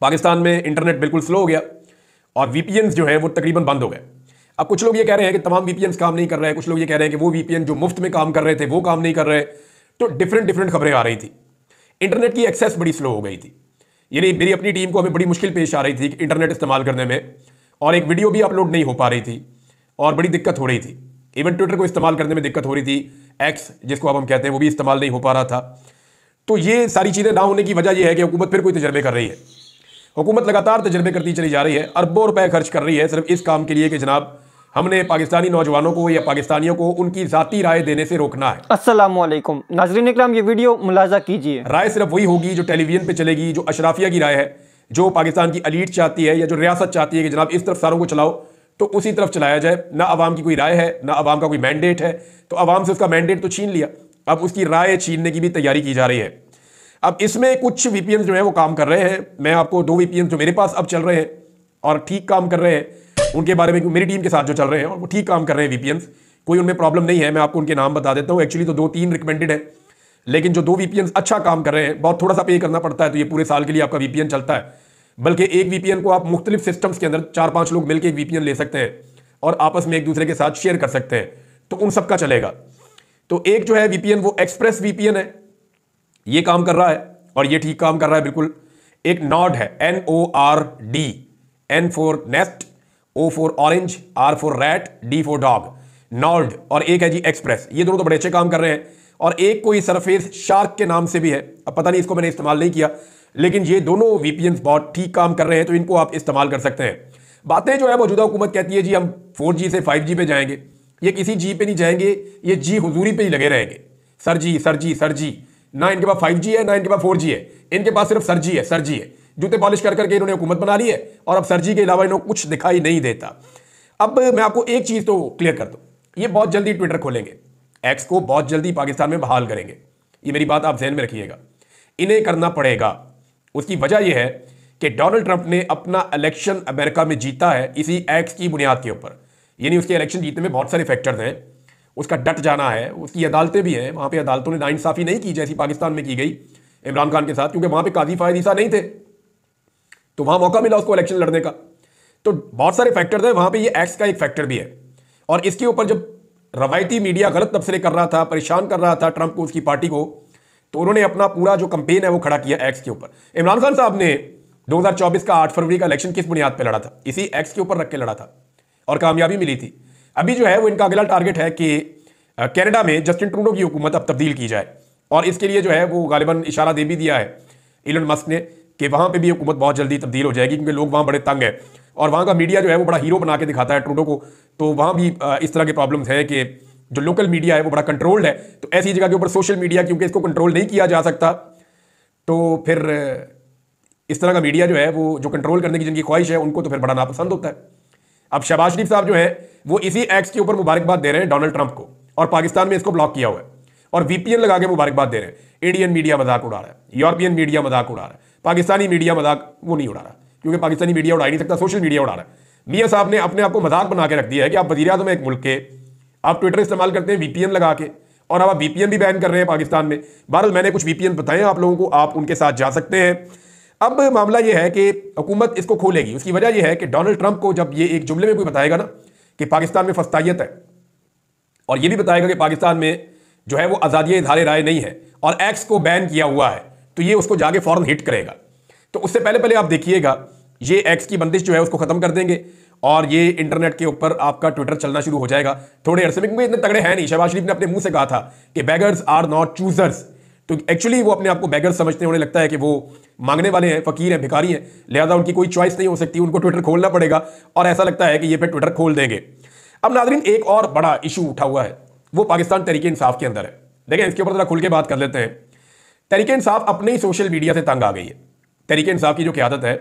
पाकिस्तान में इंटरनेट बिल्कुल स्लो हो गया और वी जो है वो तकरीबन बंद हो गए अब कुछ लोग ये कह रहे हैं कि तमाम वी काम नहीं कर रहे हैं कुछ लोग ये कह रहे हैं कि वो वी जो मुफ्त में काम कर रहे थे वो काम नहीं कर रहे तो डिफरेंट डिफरेंट खबरें आ रही थी इंटरनेट की एक्सेस बड़ी स्लो हो गई थी यानी मेरी अपनी टीम को हमें बड़ी मुश्किल पेश आ रही थी कि इंटरनेट इस्तेमाल करने में और एक वीडियो भी अपलोड नहीं हो पा रही थी और बड़ी दिक्कत हो रही थी इवन ट्विटर को इस्तेमाल करने में दिक्कत हो रही थी एक्स जिसको अब हम कहते हैं वो भी इस्तेमाल नहीं हो पा रहा था तो ये सारी चीज़ें ना होने की वजह यह है कि हुकूमत फिर कोई तजर्बे कर रही है हुकूमत लगातार तजर्बे करती चली जा रही है अरबों रुपए खर्च कर रही है सिर्फ इस काम के लिए कि जनाब हमने पाकिस्तानी नौजवानों को या पाकिस्तानियों को उनकी जाती राय देने से रोकना है असलम नाजरीन इकराम ये वीडियो मुलाजा कीजिए राय सिर्फ वही होगी जो टेलीविजन पर चलेगी जो अशराफिया की राय है जो पाकिस्तान की अलीट चाहती है या जो रियासत चाहती है कि जनाब इस तरफ सारों को चलाओ तो उसी तरफ चलाया जाए ना आवाम की कोई राय है ना आवाम का कोई मैंडेट है तो आवाम से उसका मैंडेट तो छीन लिया अब उसकी राय छीनने की भी तैयारी की जा रही है अब इसमें कुछ वीपीएन जो है वो काम कर रहे हैं मैं आपको दो वीपीएन जो मेरे पास अब चल रहे हैं और ठीक काम कर रहे हैं उनके बारे में मेरी टीम के साथ जो चल रहे हैं और वो ठीक काम कर रहे हैं वीपीएन कोई उनमें प्रॉब्लम नहीं है मैं आपको उनके नाम बता देता हूँ एक्चुअली तो दो तीन रिकमेंडेड है लेकिन जो दो वीपीएन अच्छा काम कर रहे हैं बहुत थोड़ा सा पे करना पड़ता है तो ये पूरे साल के लिए आपका वीपीएन चलता है बल्कि एक वीपीएन को आप मुख्तलिफ सिस्टम्स के अंदर चार पांच लोग मिलकर एक वीपीएन ले सकते हैं और आपस में एक दूसरे के साथ शेयर कर सकते हैं तो उन सबका चलेगा तो एक जो है वीपीएन वो एक्सप्रेस वीपीएन है ये काम कर रहा है और ये ठीक काम कर रहा है बिल्कुल एक नॉड है N O R D N for nest O for orange R for rat D for dog node और एक है जी एक्सप्रेस ये दोनों तो बड़े अच्छे काम कर रहे हैं और एक कोई सरफेस शार्क के नाम से भी है अब पता नहीं इसको मैंने इस्तेमाल नहीं किया लेकिन ये दोनों वीपीएन बहुत ठीक काम कर रहे हैं तो इनको आप इस्तेमाल कर सकते हैं बातें जो है मौजूदा हुकूमत कहती है जी हम फोर से फाइव पे जाएंगे ये किसी जी पे नहीं जाएंगे ये जी हजूरी पे ही लगे रहेंगे sir ji sir ji sir ji ना इनके पास फाइव जी है ना इनके पास फोर जी है इनके पास सिर्फ सरजी है सरजी है जूते पॉलिश कर करके इन्होंने हुकूमत बना ली है और अब सरजी के अलावा इन्होंने कुछ दिखाई नहीं देता अब मैं आपको एक चीज़ तो क्लियर कर दू ये बहुत जल्दी ट्विटर खोलेंगे एक्स को बहुत जल्दी पाकिस्तान में बहाल करेंगे ये मेरी बात आप जहन में रखिएगा इन्हें करना पड़ेगा उसकी वजह यह है कि डोनाल्ड ट्रंप ने अपना इलेक्शन अमेरिका में जीता है इसी एक्स की बुनियाद के ऊपर यानी उसके इलेक्शन जीतने में बहुत सारे फैक्टर्स हैं उसका डट जाना है उसकी अदालतें भी हैं वहाँ पर अदालतों ने नाइंसाफ़ी नहीं की जैसी पाकिस्तान में की गई इमरान खान के साथ क्योंकि वहाँ पर काजी फायद ईसा नहीं थे तो वहाँ मौका मिला उसको इलेक्शन लड़ने का तो बहुत सारे फैक्टर्स हैं वहाँ पर ये एक्स का एक फैक्टर भी है और इसके ऊपर जब रवायती मीडिया गलत तबसरे कर रहा था परेशान कर रहा था ट्रंप को उसकी पार्टी को तो उन्होंने अपना पूरा जो कंपेन है वो खड़ा किया एक्स के ऊपर इमरान खान साहब ने 2024 का 8 फरवरी का इलेक्शन किस बुनियाद पर लड़ा था इसी एक्स के ऊपर रख के लड़ा था और कामयाबी मिली थी अभी जो है वो इनका अगला टारगेट है कि कैनेडा में जस्टिन ट्रूडो की हुकूमत अब तब्दील की जाए और इसके लिए जो है वो गालिबा इशारा दे भी दिया है इलन मस्क ने कि वहाँ पर भी हुकूमत बहुत जल्दी तब्दील हो जाएगी क्योंकि लोग वहाँ बड़े तंग हैं और वहाँ का मीडिया जो है वो बड़ा हीरो बना के दिखाता है ट्रूडो को तो वहाँ भी इस तरह के प्रॉब्लम्स हैं कि जो लोकल मीडिया है वो बड़ा कंट्रोल्ड है तो ऐसी जगह के ऊपर सोशल मीडिया क्योंकि इसको कंट्रोल नहीं किया जा सकता तो फिर इस तरह का मीडिया जो है वो जो कंट्रोल करने की जिनकी ख्वाहिश है उनको तो फिर बड़ा नापसंद होता है अब शबाज शरीफ साहब जो है वो इसी एक्ट के ऊपर मुबारकबाद दे रहे हैं डोनाल्ड ट्रंप को और पाकिस्तान में इसको ब्लॉक किया हुआ है और वीपीएन लगा के मुबारकबाद दे रहे हैं इंडियन मीडिया मजाक उड़ा रहा है यूरोपियन मीडिया मजाक उड़ा रहा है पाकिस्तानी मीडिया मजाक वो नहीं उड़ा रहा क्योंकि पाकिस्तानी मीडिया उड़ा ही नहीं सकता सोशल मीडिया उड़ा रहा है मियाँ साहब ने अपने आप को मजाक बना के रख दिया है कि आप वजी अजम एक मुल्क के आप ट्विटर इस्तेमाल करते हैं वीपीएन लगा के और अब आप वीपीएन भी बैन कर रहे हैं पाकिस्तान में बहरहाल मैंने कुछ वीपीएन बताए आप लोगों को आप उनके साथ जा सकते हैं अब मामला यह है कि हुकूमत इसको खोलेगी उसकी वजह यह है कि डोनाल्ड ट्रंप को जब ये एक जुमले में कोई बताएगा ना कि पाकिस्तान में फस्ताइत है और यह भी बताएगा कि पाकिस्तान में जो है वो आज़ादी इधारे राय नहीं है और एक्स को बैन किया हुआ है तो ये उसको जाके फ़ौरन हिट करेगा तो उससे पहले पहले आप देखिएगा ये एक्स की बंदिश जो है उसको ख़त्म कर देंगे और ये इंटरनेट के ऊपर आपका ट्विटर चलना शुरू हो जाएगा थोड़े अरसे में इतने तगड़े हैं नहीं शहबाज शरीफ ने अपने मुंह से कहा था कि बैगर्स आर नॉट चूजर्स तो एक्चुअली वो अपने आप को बैगर समझते हैं उन्हें लगता है कि वो मांगने वाले हैं फकीर हैं भिखारी हैं लिहाजा उनकी कोई चॉइस नहीं हो सकती उनको ट्विटर खोलना पड़ेगा और ऐसा लगता है कि ये फिर ट्विटर खोल देंगे अब नाजरीन एक और बड़ा इशू उठा हुआ है वो पाकिस्तान तरीके इंसाफ के अंदर है देखें इसके ऊपर जरा खुल के बात कर लेते हैं तरीके इंसाफ अपने ही सोशल मीडिया से तंग आ गई है तरीके इंसाफ की जो क्यादत है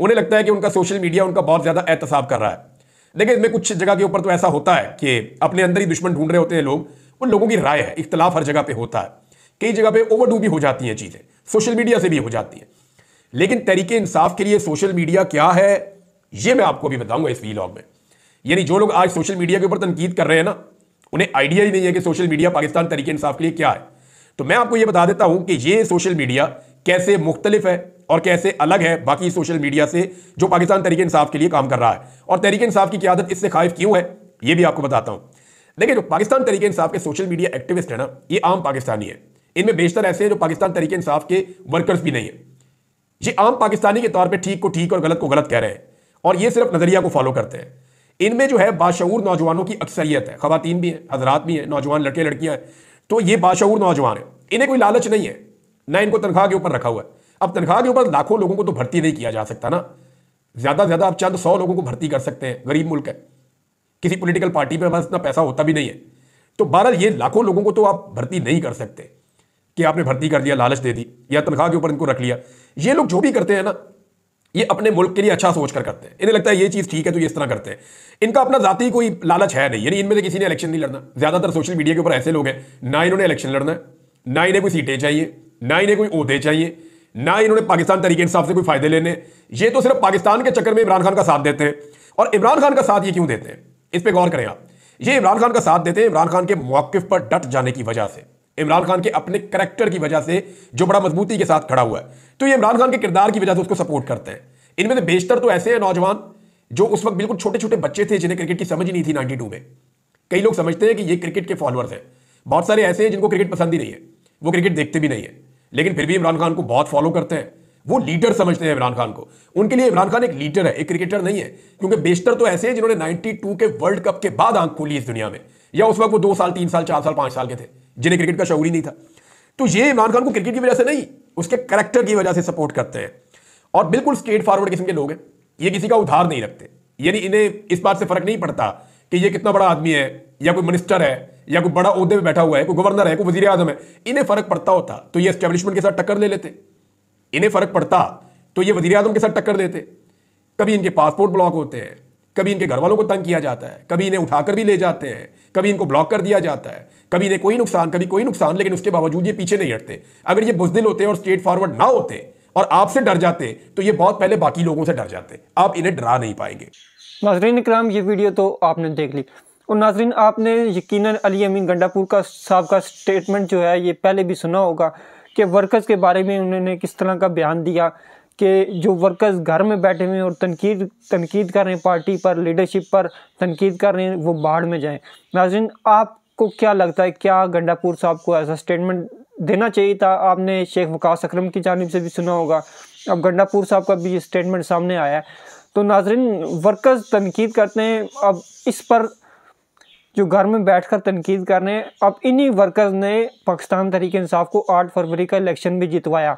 उन्हें लगता है कि उनका सोशल मीडिया उनका बहुत ज़्यादा एहतसाब कर रहा है देखिए इसमें कुछ जगह के ऊपर तो ऐसा होता है कि अपने अंदर ही दुश्मन ढूंढ रहे होते हैं लोग उन लोगों की राय है इख्तलाफ हर जगह पर होता है कई जगह पे ओवरडू भी हो जाती हैं चीज़ें सोशल मीडिया से भी हो जाती हैं लेकिन तरीके इंसाफ के लिए सोशल मीडिया क्या है ये मैं आपको भी बताऊंगा इस वीलॉग में यानी जो लोग आज सोशल मीडिया के ऊपर तनकीद कर रहे हैं ना उन्हें आइडिया ही नहीं है कि सोशल मीडिया पाकिस्तान तरीके इंसाफ के लिए क्या है तो मैं आपको ये बता देता हूं कि ये सोशल मीडिया कैसे मुख्तलिफ है और कैसे अलग है बाकी सोशल मीडिया से जो पाकिस्तान तरीके इंसाफ के लिए काम कर रहा है और तरीके इंसाफ की क्यादत इससे खाइफ क्यों है ये भी आपको बताता हूं देखिए जो पाकिस्तान तरीके इंसाफ के सोशल मीडिया एक्टिविस्ट है ना ये आम पाकिस्तानी है इनमें बेशतर ऐसे हैं जो पाकिस्तान तरीके इंसाफ के वर्कर्स भी नहीं है ये आम पाकिस्तानी के तौर पर ठीक को ठीक और गलत को गलत कह रहे हैं और ये सिर्फ नजरिया को फॉलो करते हैं इनमें जो है बाशूर नौजवानों की अक्सरियत है खातन भी हैं हजरात भी हैं नौजवान लड़के लड़कियां हैं तो ये बाशूर नौजवान है इन्हें कोई लालच नहीं है ना इनको तनख्वाह के ऊपर रखा हुआ है अब तनख्वाह के ऊपर लाखों लोगों को तो भर्ती नहीं किया जा सकता ना ज्यादा ज्यादा आप चंद सौ लोगों को भर्ती कर सकते हैं गरीब मुल्क है किसी पोलिटिकल पार्टी में बस इतना पैसा होता भी नहीं है तो बहरहाल ये लाखों लोगों को तो आप भर्ती नहीं कर सकते कि आपने भर्ती कर दिया लालच दे दी या तनख्वाह के ऊपर इनको रख लिया ये लोग जो भी करते हैं ना ये अपने मुल्क के लिए अच्छा सोच कर करते हैं इन्हें लगता है ये चीज़ ठीक है तो ये इस तरह करते हैं इनका अपना जाती कोई लालच है नहीं यानी इनमें से किसी ने इलेक्शन नहीं लड़ना ज़्यादातर सोशल मीडिया के ऊपर ऐसे लोग हैं ना इन्होंने इलेक्शन लड़ना है ना इन्हें कोई सीटें चाहिए ना इन्हें कोई उहदे चाहिए ना इन्होंने पाकिस्तान तरीके इंसाफ से कोई फ़ायदे लेने ये तो सिर्फ पाकिस्तान के चक्कर में इमरान खान का साथ देते हैं और इमरान खान का साथ ये क्यों देते हैं इस पर गौर करें आप ये इमरान खान का साथ देते हैं इमरान खान के मौक़ पर डट जाने की वजह से इमरान खान के अपने करेक्टर की वजह से जो बड़ा मजबूती के साथ खड़ा हुआ है तो ये इमरान खान के किरदार की वजह से उसको सपोर्ट करते हैं इनमें से बेशतर तो ऐसे हैं नौजवान जो उस वक्त बिल्कुल छोटे छोटे बच्चे थे जिन्हें क्रिकेट की समझ ही नहीं थी नाइन्टी में कई लोग समझते हैं कि ये क्रिकेट के फॉलोअर्स हैं बहुत सारे ऐसे हैं जिनको क्रिकेट पसंद ही नहीं है वो क्रिकेट देखते भी नहीं है लेकिन फिर भी इमरान खान को बहुत फॉलो करते हैं वो लीडर समझते हैं इमरान खान को उनके लिए इमरान खान एक लीडर है एक क्रिकेटर नहीं है क्योंकि बेशतर तो ऐसे हैं जिन्होंने 92 के वर्ल्ड कप के बाद आंख खोली इस दुनिया में या उस वक्त वो दो साल तीन साल चार साल पांच साल के थे जिन्हें क्रिकेट का शौरी नहीं था तो ये इमरान खान को क्रिकेट की वजह से नहीं उसके करेक्टर की वजह से सपोर्ट करते हैं और बिल्कुल स्ट्रेट फॉरवर्ड किस्म के लोग हैं ये किसी का उधार नहीं रखते यानी इन्हें इस बात से फर्क नहीं पड़ता कि ये कितना बड़ा आदमी है या कोई मिनिस्टर है या कोई बड़ा अहदे में बैठा हुआ है कोई गवर्नर है कोई वजीर आजम है इन्हें फर्क पड़ता होता तो ये स्टैब्लिशमेंट के साथ टक्कर ले लेते इन्हें फर्क पड़ता तो ये वजीर आजम के साथ टक्कर देते कभी इनके पासपोर्ट ब्लॉक होते हैं कभी इनके घर वालों को तंग किया जाता है कभी इन्हें उठाकर भी ले जाते हैं कभी इनको ब्लॉक कर दिया जाता है कभी ने कोई नुकसान कभी कोई नुकसान लेकिन उसके बावजूद ये पीछे नहीं हटते अगर ये बुजदिल होते और स्ट्रेट फॉरवर्ड ना होते और आपसे डर जाते तो ये बहुत पहले बाकी लोगों से डर जाते आप इन्हें डरा नहीं पाएंगे नाजरीन इक्राम ये वीडियो तो आपने देख ली और नाजरीन आपने यकीन अली अमीन गंडापुर का साहब का स्टेटमेंट जो है ये पहले भी सुना होगा कि वर्कर्स के बारे में उन्होंने किस तरह का बयान दिया कि जो वर्कर्स घर में बैठे हुए हैं और तनकीद तनकीद कर रहे हैं पार्टी पर लीडरशिप पर तनकीद कर रहे हैं वो बाढ़ में जाएं नाजरीन आप को क्या लगता है क्या गंडापुर साहब को ऐसा स्टेटमेंट देना चाहिए था आपने शेख वकास अक्रम की जानब से भी सुना होगा अब गंडापुर साहब का भी स्टेटमेंट सामने आया है तो नाजरन वर्कर्स तनकीद करते हैं अब इस पर जो घर में बैठ कर तनकीद कर रहे हैं अब इन्हीं वर्कर्स ने पाकिस्तान तरीके इंसाफ को आठ फरवरी का इलेक्शन भी जितवाया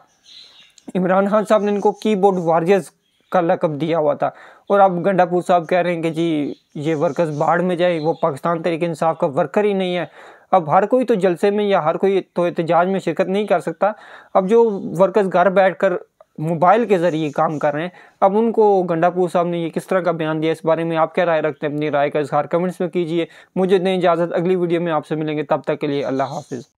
इमरान खान साहब ने इनको की बोर्ड वारियर्स का लकब दिया हुआ था और अब गंडापुर साहब कह रहे हैं कि जी ये वर्कर्स बाढ़ में जाए वो पाकिस्तान तरीके इंसाफ का वर्कर ही नहीं है अब हर कोई तो जलसे में या हर कोई तो एहतजाज में शिरकत नहीं कर सकता अब जो वर्कर्स घर बैठ कर मोबाइल के ज़रिए काम कर रहे हैं अब उनको गंडापुर साहब ने ये किस तरह का बयान दिया इस बारे में आप क्या राय रखते हैं अपनी राय का इजहार कमेंट्स में कीजिए मुझे दें इजाज़त अगली वीडियो में आपसे मिलेंगे तब तक के लिए अल्लाह हाफिज़